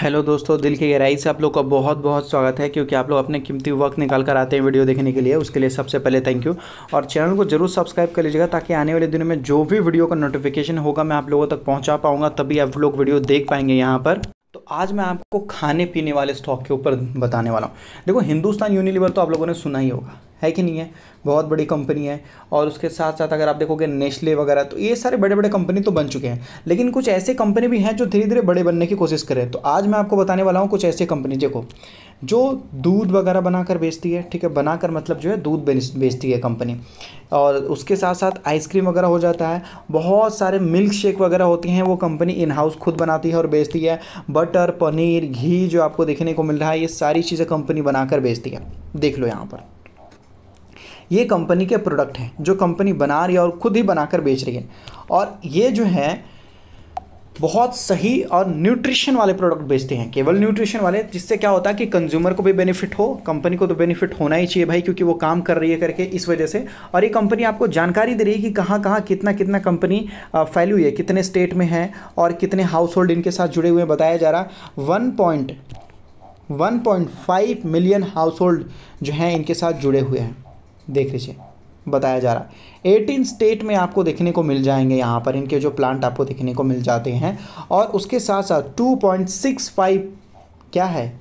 hello दोस्तों दिल की गहराई से आप लोग का बहुत बहुत स्वागत है क्योंकि आप लोग अपने कीमती वक्त निकाल कर आते हैं वीडियो देखने के लिए उसके लिए सबसे पहले थैंक यू और चैनल को जरूर सब्सक्राइब कर लीजिएगा ताकि आने वाले दिनों में जो भी वीडियो का नोटिफिकेशन होगा मैं आप लोगों तक पहुंचा पाऊंगा तभी आप लोग वीडियो देख पाएंगे यहाँ पर आज मैं आपको खाने पीने वाले स्टॉक के ऊपर बताने वाला हूँ देखो हिंदुस्तान यूनिलीवर तो आप लोगों ने सुना ही होगा है कि नहीं है बहुत बड़ी कंपनी है और उसके साथ साथ अगर आप देखोगे नेस्ले वगैरह तो ये सारे बड़े बड़े कंपनी तो बन चुके हैं लेकिन कुछ ऐसे कंपनी भी हैं जो धीरे धीरे बड़े बनने की कोशिश करें तो आज मैं आपको बताने वाला हूँ कुछ ऐसे कंपनी देखो जो दूध वगैरह बनाकर बेचती है ठीक है बनाकर मतलब जो है दूध बेचती है कंपनी और उसके साथ साथ आइसक्रीम वगैरह हो जाता है बहुत सारे मिल्क शेक वगैरह होती हैं वो कंपनी इन हाउस खुद बनाती है और बेचती है बटर पनीर घी जो आपको देखने को मिल रहा है ये सारी चीज़ें कंपनी बनाकर बेचती है देख लो यहाँ पर ये कंपनी के प्रोडक्ट हैं जो कंपनी बना रही है और खुद ही बनाकर बेच रही है और ये जो है बहुत सही और न्यूट्रिशन वाले प्रोडक्ट बेचते हैं केवल न्यूट्रिशन वाले जिससे क्या होता है कि कंज्यूमर को भी बेनिफिट हो कंपनी को तो बेनिफिट होना ही चाहिए भाई क्योंकि वो काम कर रही है करके इस वजह से और ये कंपनी आपको जानकारी दे रही है कि कहाँ कहाँ कितना कितना कंपनी फैली हुई है कितने स्टेट में है और कितने हाउस होल्ड इनके साथ जुड़े हुए हैं बताया जा रहा one point one point five million household जो हैं इनके साथ जुड़े हुए हैं देख लीजिए बताया जा रहा है एटीन स्टेट में आपको देखने को मिल जाएंगे यहाँ पर इनके जो प्लांट आपको देखने को मिल जाते हैं और उसके साथ साथ टू पॉइंट सिक्स फाइव क्या है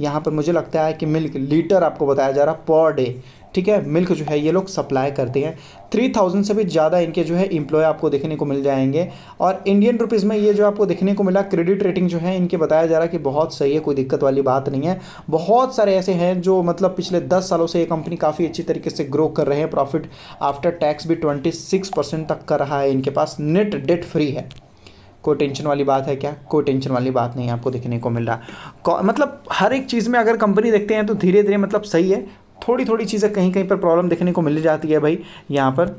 यहाँ पर मुझे लगता है कि मिल्क लीटर आपको बताया जा रहा है पर डे ठीक है मिल्क जो है ये लोग सप्लाई करते हैं थ्री थाउजेंड से भी ज़्यादा इनके जो है इम्प्लॉय आपको देखने को मिल जाएंगे और इंडियन रुपीज़ में ये जो आपको देखने को मिला क्रेडिट रेटिंग जो है इनके बताया जा रहा है कि बहुत सही है कोई दिक्कत वाली बात नहीं है बहुत सारे ऐसे हैं जो मतलब पिछले दस सालों से ये कंपनी काफ़ी अच्छी तरीके से ग्रो कर रहे हैं प्रॉफिट आफ्टर टैक्स भी ट्वेंटी सिक्स परसेंट तक का रहा है इनके पास नेट डेट फ्री है कोई टेंशन वाली बात है क्या कोई टेंशन वाली बात नहीं आपको देखने को मिल रहा मतलब हर एक चीज़ में अगर कंपनी देखते हैं तो धीरे धीरे मतलब सही है थोड़ी थोड़ी चीज़ें कहीं कहीं पर प्रॉब्लम देखने को मिल जाती है भाई यहाँ पर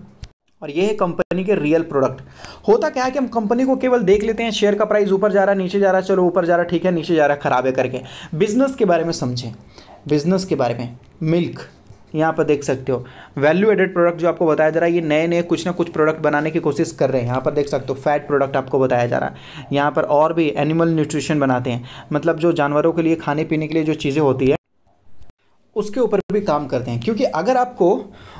और ये है कंपनी के रियल प्रोडक्ट होता क्या है कि हम कंपनी को केवल देख लेते हैं शेयर का प्राइस ऊपर जा रहा है नीचे जा रहा है चलो ऊपर जा रहा ठीक है नीचे जा रहा है खराब है करके बिजनेस के बारे में समझें बिजनेस के बारे में मिल्क यहाँ पर देख सकते हो वैल्यू एडेड प्रोडक्ट जो आपको बताया जा रहा है ये नए नए कुछ ना कुछ प्रोडक्ट बनाने की कोशिश कर रहे हैं यहाँ पर देख सकते हो फैट प्रोडक्ट आपको बताया जा रहा है यहाँ पर और भी एनिमल न्यूट्रिशन बनाते हैं मतलब जो जानवरों के लिए खाने पीने के लिए जो चीज़ें होती है उसके ऊपर भी काम करते हैं क्योंकि अगर आपको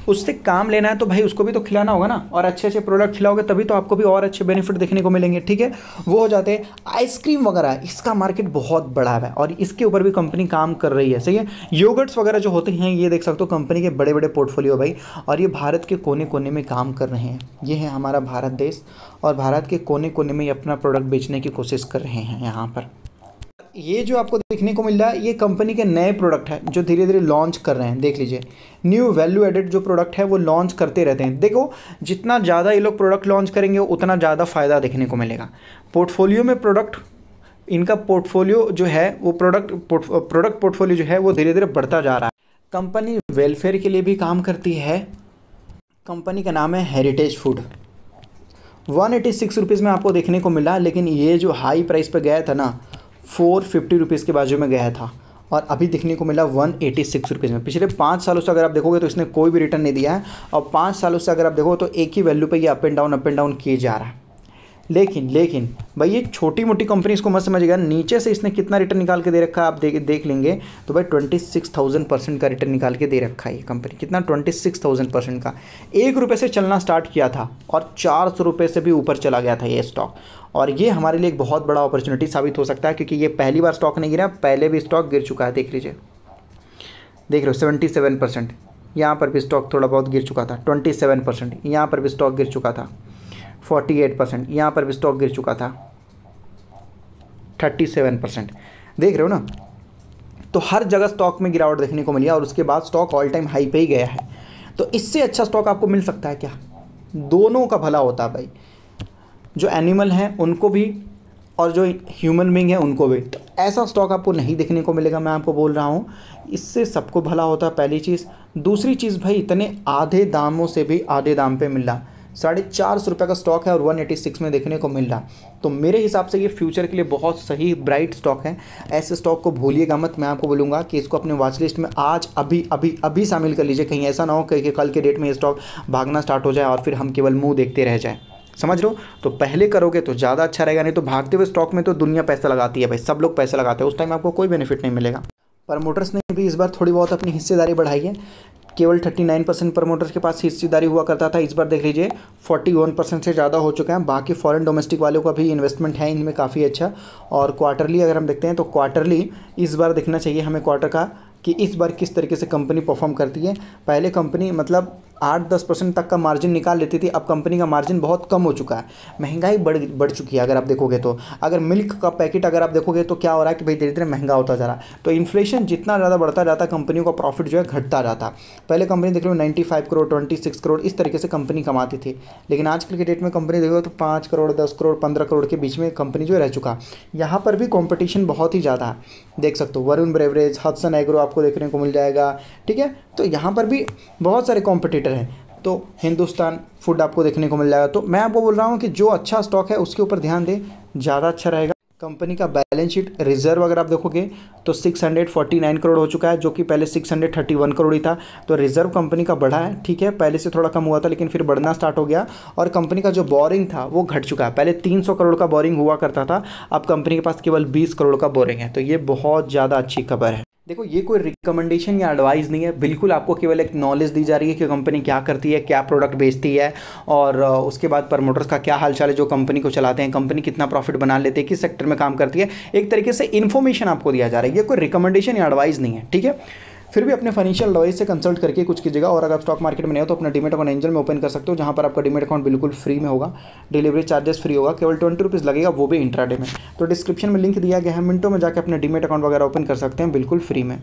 उससे काम लेना है तो भाई उसको भी तो खिलाना होगा ना और अच्छे अच्छे प्रोडक्ट खिलाओगे तभी तो आपको भी और अच्छे बेनिफिट देखने को मिलेंगे ठीक है वो हो जाते हैं आइसक्रीम वगैरह इसका मार्केट बहुत बड़ा है और इसके ऊपर भी कंपनी काम कर रही है सही है योगर्ट्स वगैरह जो होते हैं ये देख सकते हो कंपनी के बड़े बड़े पोर्टफोलियो भाई और ये भारत के कोने कोने में काम कर रहे हैं ये है हमारा भारत देश और भारत के कोने कोने में अपना प्रोडक्ट बेचने की कोशिश कर रहे हैं यहाँ पर ये जो आपको देखने को मिल रहा है ये कंपनी के नए प्रोडक्ट है जो धीरे धीरे लॉन्च कर रहे हैं देख लीजिए न्यू वैल्यू एडेड जो प्रोडक्ट है वो लॉन्च करते रहते हैं देखो जितना ज़्यादा ये लोग प्रोडक्ट लॉन्च करेंगे उतना ज़्यादा फ़ायदा देखने को मिलेगा पोर्टफोलियो में प्रोडक्ट इनका पोर्टफोलियो जो है वो प्रोडक्ट प्रोडक्ट पोर्टफोलियो जो है वो धीरे धीरे बढ़ता जा रहा है कंपनी वेलफेयर के लिए भी काम करती है कंपनी का नाम है Heritage Food one eighty six rupees में आपको देखने को मिला लेकिन ये जो हाई प्राइस पर गया था ना फोर फिफ्टी रुपीज़ के बाजू में गया था और अभी देखने को मिला वन एटी सिक्स रुपीज़ में पिछले पाँच सालों से अगर आप देखोगे तो इसने कोई भी रिटर्न नहीं दिया है और पाँच सालों से अगर आप देखो तो एक ही वैल्यू पर ये up and down up and down किए जा रहा है लेकिन लेकिन भाई ये छोटी मोटी कंपनी इसको मत समझिएगा नीचे से इसने कितना रिटर्न निकाल के दे रखा है आप देख देख लेंगे तो भाई ट्वेंटी सिक्स थाउजेंड परसेंट का रिटर्न निकाल के दे रखा है ये कंपनी कितना ट्वेंटी सिक्स थाउजेंड परसेंट का एक रुपये से चलना स्टार्ट किया था और चार सौ रुपये से भी ऊपर चला गया था ये स्टॉक और ये हमारे लिए एक बहुत बड़ा अपॉर्चुनिटी साबित हो सकता है क्योंकि ये पहली बार स्टॉक नहीं गिरा पहले भी स्टॉक गिर चुका है देख लीजिए देख रहे हो सेवेंटी सेवन परसेंट यहाँ पर भी स्टॉक थोड़ा बहुत गिर चुका था ट्वेंटी सेवन परसेंट यहाँ पर भी स्टॉक गिर चुका था फोर्टी एट परसेंट यहाँ पर भी स्टॉक गिर चुका था थर्टी सेवन परसेंट देख रहे हो ना तो हर जगह स्टॉक में गिरावट देखने को मिली और उसके बाद स्टॉक ऑल टाइम हाई पे ही गया है तो इससे अच्छा स्टॉक आपको मिल सकता है क्या दोनों का भला होता है भाई जो एनिमल हैं उनको भी और जो ह्यूमन बींग है उनको भी तो ऐसा स्टॉक आपको नहीं देखने को मिलेगा मैं आपको बोल रहा हूँ इससे सबको भला होता पहली चीज़ दूसरी चीज़ भाई इतने आधे दामों से भी आधे दाम पे मिला रहा साढ़े चार सौ रुपये का स्टॉक है और 186 में देखने को मिल रहा तो मेरे हिसाब से ये फ्यूचर के लिए बहुत सही ब्राइट स्टॉक है ऐसे स्टॉक को भूलिएगा मत मैं आपको बोलूँगा कि इसको अपने वॉच लिस्ट में आज अभी अभी अभी शामिल कर लीजिए कहीं ऐसा ना हो कि कल के डेट में ये स्टॉक भागना स्टार्ट हो जाए और फिर हम केवल मुँह देखते रह जाए समझ लो तो पहले करोगे तो ज़्यादा अच्छा रहेगा नहीं तो भागते हुए स्टॉक में तो दुनिया पैसा लगाती है भाई सब लोग पैसा लगाते हैं उस टाइम आपको कोई बेनिफिट नहीं मिलेगा प्रमोटर्स ने भी इस बार थोड़ी बहुत अपनी हिस्सेदारी बढ़ाई है केवल 39 परसेंट प्रमोटर्स के पास हिस्सेदारी हुआ करता था इस बार देख लीजिए 41 परसेंट से ज़्यादा हो चुका है बाकी फॉरेन डोमेस्टिक वालों का भी इन्वेस्टमेंट है इनमें काफ़ी अच्छा और क्वार्टरली अगर हम देखते हैं तो क्वार्टरली इस बार देखना चाहिए हमें क्वार्टर का कि इस बार किस तरीके से कंपनी परफॉर्म करती है पहले कंपनी मतलब आठ दस परसेंट तक का मार्जिन निकाल लेती थी अब कंपनी का मार्जिन बहुत कम हो चुका है महंगाई बढ़ बढ़ चुकी है अगर आप देखोगे तो अगर मिल्क का पैकेट अगर आप देखोगे तो क्या हो रहा है कि भाई धीरे धीरे महंगा होता जा रहा है तो इन्फ्लेशन जितना ज़्यादा बढ़ता जाता कंपनियों का प्रॉफिट जो है घटता जाता पहले कंपनी देख लो ninety five crore twenty six crore इस तरीके से कंपनी कमाती थी लेकिन आजकल के डेट में कंपनी देखो तो पाँच करोड़ दस करोड़ पंद्रह करोड़ के बीच में कंपनी जो रह चुका यहाँ पर भी कॉम्पिटिशन बहुत ही ज़्यादा है देख सकते हो वरुण ब्रेवरेज हदसन एग्रो आपको देखने को मिल जाएगा ठीक है तो यहाँ पर भी बहुत सारे कॉम्पिटिटर हैं तो हिंदुस्तान फूड आपको देखने को मिल जाएगा तो मैं आपको बोल रहा हूँ कि जो अच्छा स्टॉक है उसके ऊपर ध्यान दें ज़्यादा अच्छा रहेगा कंपनी का बैलेंस शीट रिजर्व अगर आप देखोगे तो 649 करोड़ हो चुका है जो कि पहले 631 करोड़ ही था तो रिजर्व कंपनी का बढ़ा है ठीक है पहले से थोड़ा कम हुआ था लेकिन फिर बढ़ना स्टार्ट हो गया और कंपनी का जो बोरिंग था वो घट चुका है पहले 300 करोड़ का बोरिंग हुआ करता था अब कंपनी के पास केवल बीस करोड़ का बोरिंग है तो ये बहुत ज़्यादा अच्छी खबर है देखो ये कोई रिकमेंडेशन या एडवाइस नहीं है बिल्कुल आपको केवल एक नॉलेज दी जा रही है कि कंपनी क्या करती है क्या प्रोडक्ट बेचती है और उसके बाद प्रमोटर्स का क्या हालचाल है जो कंपनी को चलाते हैं कंपनी कितना प्रॉफिट बना लेते हैं किस सेक्टर में काम करती है एक तरीके से इन्फॉर्मेशन आपको दिया जा रहा है ये कोई रिकमेंडेशन या एडवाइस नहीं है ठीक है फिर भी अपने फाइनेंशियल लॉइस से कंसल्ट करके कुछ कीजिएगा और अगर आप स्टॉक मार्केट में नहीं हो तो अपना डिमेट अकाउंट एंजल में ओपन कर सकते हो जहाँ पर आपका डिमेट अकाउंट बिल्कुल फ्री में होगा डिलीवरी चार्जेस फ्री होगा केवल ट्वेंटी रुपीज़ लगेगा वो भी इंट्राडे में तो डिस्क्रिप्शन में लिंक दिया गया है मिनटों में जाकर अपने डिमेट अकाउंट वगैरह ओपन कर सकते हैं बिल्कुल फ्री में